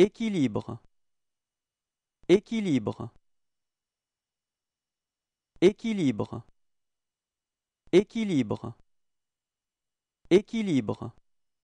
Équilibre. Équilibre. Équilibre. Équilibre. Équilibre.